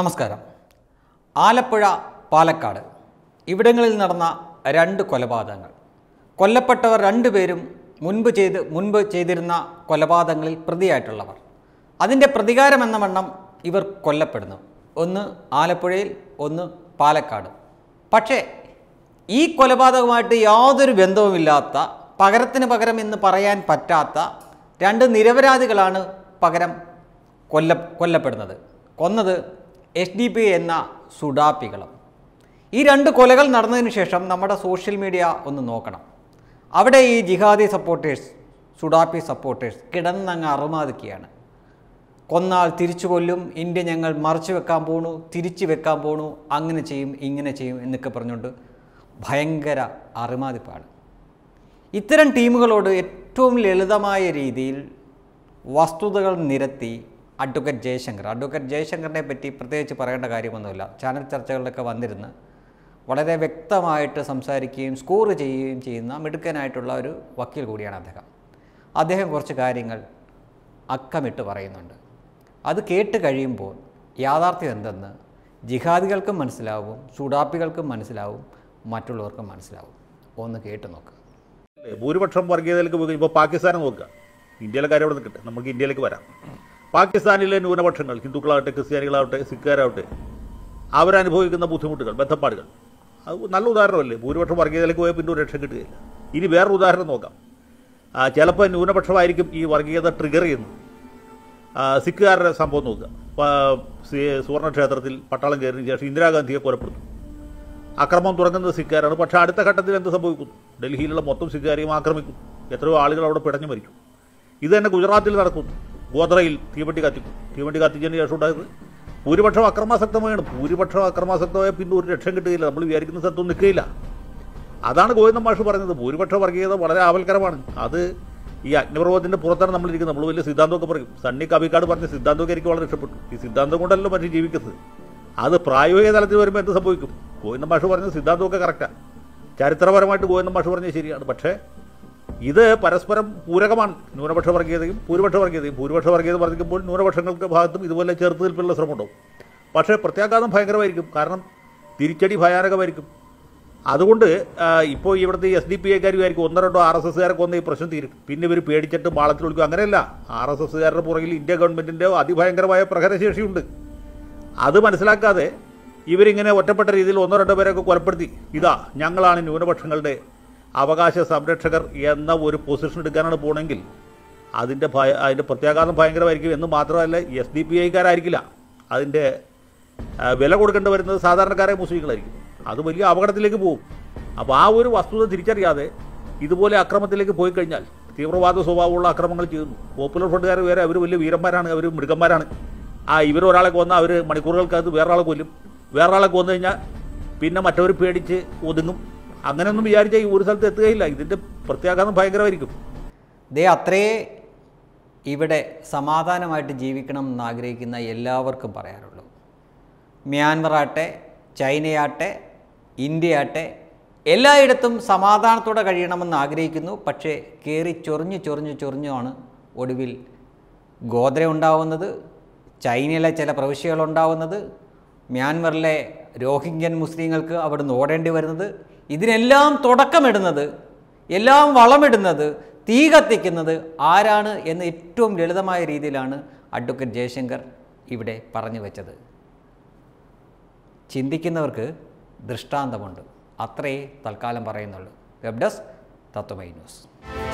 നമസ്കാരം ആലപ്പുഴ പാലക്കാട് ഇവിടങ്ങളിൽ നടന്ന രണ്ട് കൊലപാതകങ്ങൾ കൊല്ലപ്പെട്ടവർ രണ്ടുപേരും മുൻപ് ചെയ്ത് മുൻപ് ചെയ്തിരുന്ന കൊലപാതകങ്ങളിൽ പ്രതിയായിട്ടുള്ളവർ അതിൻ്റെ പ്രതികാരം എന്ന വണ്ണം ഇവർ കൊല്ലപ്പെടുന്നു ഒന്ന് ആലപ്പുഴയിൽ ഒന്ന് പാലക്കാട് പക്ഷേ ഈ കൊലപാതകമായിട്ട് യാതൊരു ബന്ധവുമില്ലാത്ത പകരത്തിന് പകരം എന്ന് പറയാൻ പറ്റാത്ത രണ്ട് നിരപരാധികളാണ് പകരം കൊല്ല കൊല്ലപ്പെടുന്നത് കൊന്നത് എസ് ഡി പി എന്ന സുഡാപ്പികളും ഈ രണ്ട് കൊലകൾ നടന്നതിന് ശേഷം നമ്മുടെ സോഷ്യൽ മീഡിയ ഒന്ന് നോക്കണം അവിടെ ഈ ജിഹാദി സപ്പോർട്ടേഴ്സ് സുഡാപ്പി സപ്പോർട്ടേഴ്സ് കിടന്നങ്ങ് അറുമാതിക്കുകയാണ് കൊന്നാൽ തിരിച്ചു കൊല്ലും ഇന്ത്യ ഞങ്ങൾ മറച്ചു വെക്കാൻ പോണു തിരിച്ചു വെക്കാൻ പോണു അങ്ങനെ ചെയ്യും ഇങ്ങനെ ചെയ്യും എന്നൊക്കെ പറഞ്ഞുകൊണ്ട് ഭയങ്കര അറിമാതിപ്പാണ് ഇത്തരം ടീമുകളോട് ഏറ്റവും ലളിതമായ രീതിയിൽ വസ്തുതകൾ നിരത്തി അഡ്വക്കേറ്റ് ജയശങ്കർ അഡ്വക്കേറ്റ് ജയശങ്കറിനെ പറ്റി പ്രത്യേകിച്ച് പറയേണ്ട കാര്യമൊന്നുമില്ല ചാനൽ ചർച്ചകളിലൊക്കെ വന്നിരുന്ന് വളരെ വ്യക്തമായിട്ട് സംസാരിക്കുകയും സ്കോർ ചെയ്യുകയും ചെയ്യുന്ന മിടുക്കനായിട്ടുള്ള ഒരു വക്കീൽ കൂടിയാണ് അദ്ദേഹം അദ്ദേഹം കുറച്ച് കാര്യങ്ങൾ അക്കമിട്ട് പറയുന്നുണ്ട് അത് കേട്ട് കഴിയുമ്പോൾ യാഥാർത്ഥ്യം എന്തെന്ന് ജിഹാദികൾക്കും മനസ്സിലാവും ചൂടാപ്പികൾക്കും മനസ്സിലാവും മറ്റുള്ളവർക്കും മനസ്സിലാവും ഒന്ന് കേട്ട് നോക്കുക ഭൂരിപക്ഷം വർഗീയതയിലേക്ക് ഇപ്പോൾ പാകിസ്ഥാനെ നോക്കുക ഇന്ത്യയിലെ കാര്യം അവിടെ നിൽക്കട്ടെ നമുക്ക് ഇന്ത്യയിലേക്ക് വരാം പാകിസ്ഥാനിലെ ന്യൂനപക്ഷങ്ങൾ ഹിന്ദുക്കളാവട്ടെ ക്രിസ്ത്യാനികളാവട്ടെ സിഖുകാരാവട്ടെ അവരനുഭവിക്കുന്ന ബുദ്ധിമുട്ടുകൾ ബന്ധപ്പാടുകൾ അത് നല്ല ഉദാഹരണമല്ലേ ഭൂരിപക്ഷം വർഗീയതയിലേക്ക് പോയാൽ പിന്നെ ഒരു രക്ഷ കിട്ടുകയില്ല ഇനി വേറൊരു ഉദാഹരണം നോക്കാം ചിലപ്പോൾ ന്യൂനപക്ഷമായിരിക്കും ഈ വർഗീയത ട്രിഗർ ചെയ്യുന്നത് സിഖുകാരുടെ സംഭവം നോക്കുക സുവർണ പട്ടാളം കയറിയതിന് ശേഷം ഇന്ദിരാഗാന്ധിയെ കൊലപ്പെടുന്നു അക്രമം തുടങ്ങുന്നത് സിഖുകാരാണ് പക്ഷേ അടുത്ത ഘട്ടത്തിൽ എന്ത് സംഭവിക്കുന്നു ഡൽഹിയിലുള്ള മൊത്തം സിഖുകാരെയും ആക്രമിക്കും എത്രയോ ആളുകൾ അവിടെ പിടഞ്ഞു മരിക്കും ഇത് തന്നെ ഗുജറാത്തിൽ നടക്കുന്നു ഗോദ്രയിൽ തീവണ്ടി കത്തിക്കും തീവണ്ടി കത്തിച്ചതിന് ശേഷം ഉണ്ടായത് ഭൂരിപക്ഷം അക്രമാസക്തമായാണ് ഭൂരിപക്ഷം അക്രമാസക്തമായ പിന്നെ ഒരു രക്ഷം കിട്ടുകയില്ല നമ്മൾ വിചാരിക്കുന്ന സ്ഥലത്തൊന്നും നിൽക്കുകയില്ല അതാണ് ഗോവിന്ദൻ മാഷ് പറഞ്ഞത് ഭൂരിപക്ഷ വർഗീയത വളരെ ആവൽക്കരമാണ് അത് ഈ അഗ്നിപർവ്വതത്തിൻ്റെ പുറത്താണ് നമ്മളിരിക്കുന്നത് നമ്മൾ വലിയ സിദ്ധാന്തമൊക്കെ പറയും സണ്ണി കവിക്കാട് പറഞ്ഞ സിദ്ധാന്തമൊക്കെ എനിക്ക് വളരെ ഇഷ്ടപ്പെട്ടു ഈ സിദ്ധാന്തം കൊണ്ടല്ലോ മനുഷ്യൻ ജീവിക്കുന്നത് അത് പ്രായോഗിക തലത്തിൽ വരുമ്പോൾ എന്ത് സംഭവിക്കും ഗോവിന്ദൻ മാഷ് പറഞ്ഞ സിദ്ധാന്തമൊക്കെ കറക്റ്റാണ് ചരിത്രപരമായിട്ട് ഗോവിന്ദൻ മാഷ് പറഞ്ഞത് ശരിയാണ് പക്ഷേ ഇത് പരസ്പരം പൂരകമാണ് ന്യൂനപക്ഷ വർഗീയതയും ഭൂരിപക്ഷ വർഗീയതയും ഭൂരിപക്ഷ വർഗീയത വർദ്ധിക്കുമ്പോൾ ന്യൂനപക്ഷങ്ങൾക്ക് ഭാഗത്തും ഇതുപോലെ ചേർത്ത് നിൽപ്പിനുള്ള ശ്രമമുണ്ടാവും പക്ഷേ പ്രത്യാഘാതം ഭയങ്കരമായിരിക്കും കാരണം തിരിച്ചടി ഭയാനകമായിരിക്കും അതുകൊണ്ട് ഇപ്പോൾ ഇവിടുത്തെ എസ് ഡി പി ഐക്കാരുമായിരിക്കും ഒന്നോ രണ്ടോ ആർ എസ് എസ്സുകാരൊക്കെ വന്ന് ഈ പ്രശ്നം തീരും പിന്നെ ഇവർ പേടിച്ചിട്ട് മാളത്തിലൊളിക്കും അങ്ങനെയല്ല ആർ എസ് എസ്സുകാരുടെ പുറകിൽ ഇന്ത്യ ഗവൺമെൻറ്റിൻ്റെ അതിഭയങ്കരമായ പ്രഹരശേഷിയുണ്ട് അത് മനസ്സിലാക്കാതെ ഇവരിങ്ങനെ ഒറ്റപ്പെട്ട രീതിയിൽ ഒന്നോ രണ്ടോ പേരൊക്കെ കൊലപ്പെടുത്തി ഇതാ ഞങ്ങളാണ് ന്യൂനപക്ഷങ്ങളുടെ അവകാശ സംരക്ഷകർ എന്ന ഒരു പൊസിഷൻ എടുക്കാനാണ് പോകണമെങ്കിൽ അതിൻ്റെ ഭയ അതിൻ്റെ പ്രത്യാഘാതം ഭയങ്കരമായിരിക്കും എന്ന് മാത്രമല്ല എസ് ഡി പി ഐക്കാരായിരിക്കില്ല അതിൻ്റെ വില കൊടുക്കേണ്ടി വരുന്നത് സാധാരണക്കാരെ മുസ്ലിങ്ങളായിരിക്കും അത് വലിയ അപകടത്തിലേക്ക് പോകും അപ്പോൾ ആ ഒരു വസ്തുത തിരിച്ചറിയാതെ ഇതുപോലെ അക്രമത്തിലേക്ക് പോയി കഴിഞ്ഞാൽ തീവ്രവാദ സ്വഭാവമുള്ള അക്രമങ്ങൾ ചെയ്യുന്നു പോപ്പുലർ ഫ്രണ്ടുകാർ വേറെ അവർ വലിയ വീരന്മാരാണ് അവർ മൃഗന്മാരാണ് ആ ഇവരൊരാളെ കൊന്നാൽ അവർ മണിക്കൂറുകൾക്കകത്ത് വേറൊരാളെ കൊല്ലും വേറൊരാളെ കൊന്നു കഴിഞ്ഞാൽ പിന്നെ മറ്റവർ പേടിച്ച് ഒതുങ്ങും അങ്ങനെയൊന്നും വിചാരിച്ചാൽ ഈ ഒരു സ്ഥലത്ത് എത്തുകയില്ല ഇതിൻ്റെ പ്രത്യാഘാതം ഭയങ്കരമായിരിക്കും ഇതേ അത്രേ ഇവിടെ സമാധാനമായിട്ട് ജീവിക്കണം എന്നാഗ്രഹിക്കുന്ന ആഗ്രഹിക്കുന്ന എല്ലാവർക്കും പറയാറുള്ളൂ മ്യാൻമറാട്ടെ ചൈനയാട്ടെ ഇന്ത്യയാട്ടെ എല്ലായിടത്തും സമാധാനത്തോടെ കഴിയണമെന്ന് ആഗ്രഹിക്കുന്നു പക്ഷേ കയറി ചൊറിഞ്ഞ് ചൊറിഞ്ഞ് ചൊറിഞ്ഞുമാണ് ഒടുവിൽ ഗോദ്ര ഉണ്ടാവുന്നത് ചൈനയിലെ ചില പ്രവിശ്യകളുണ്ടാവുന്നത് മ്യാൻമറിലെ രോഹിംഗ്യൻ മുസ്ലിങ്ങൾക്ക് അവിടുന്ന് ഓടേണ്ടി വരുന്നത് ഇതിനെല്ലാം തുടക്കമിടുന്നത് എല്ലാം വളമിടുന്നത് തീ കത്തിക്കുന്നത് ആരാണ് എന്ന് ഏറ്റവും ലളിതമായ രീതിയിലാണ് അഡ്വക്കേറ്റ് ജയശങ്കർ ഇവിടെ പറഞ്ഞു വെച്ചത് ചിന്തിക്കുന്നവർക്ക് ദൃഷ്ടാന്തമുണ്ട് അത്രയേ തൽക്കാലം പറയുന്നുള്ളൂ വെബ് ഡെസ്ക് തത്വമൈ ന്യൂസ്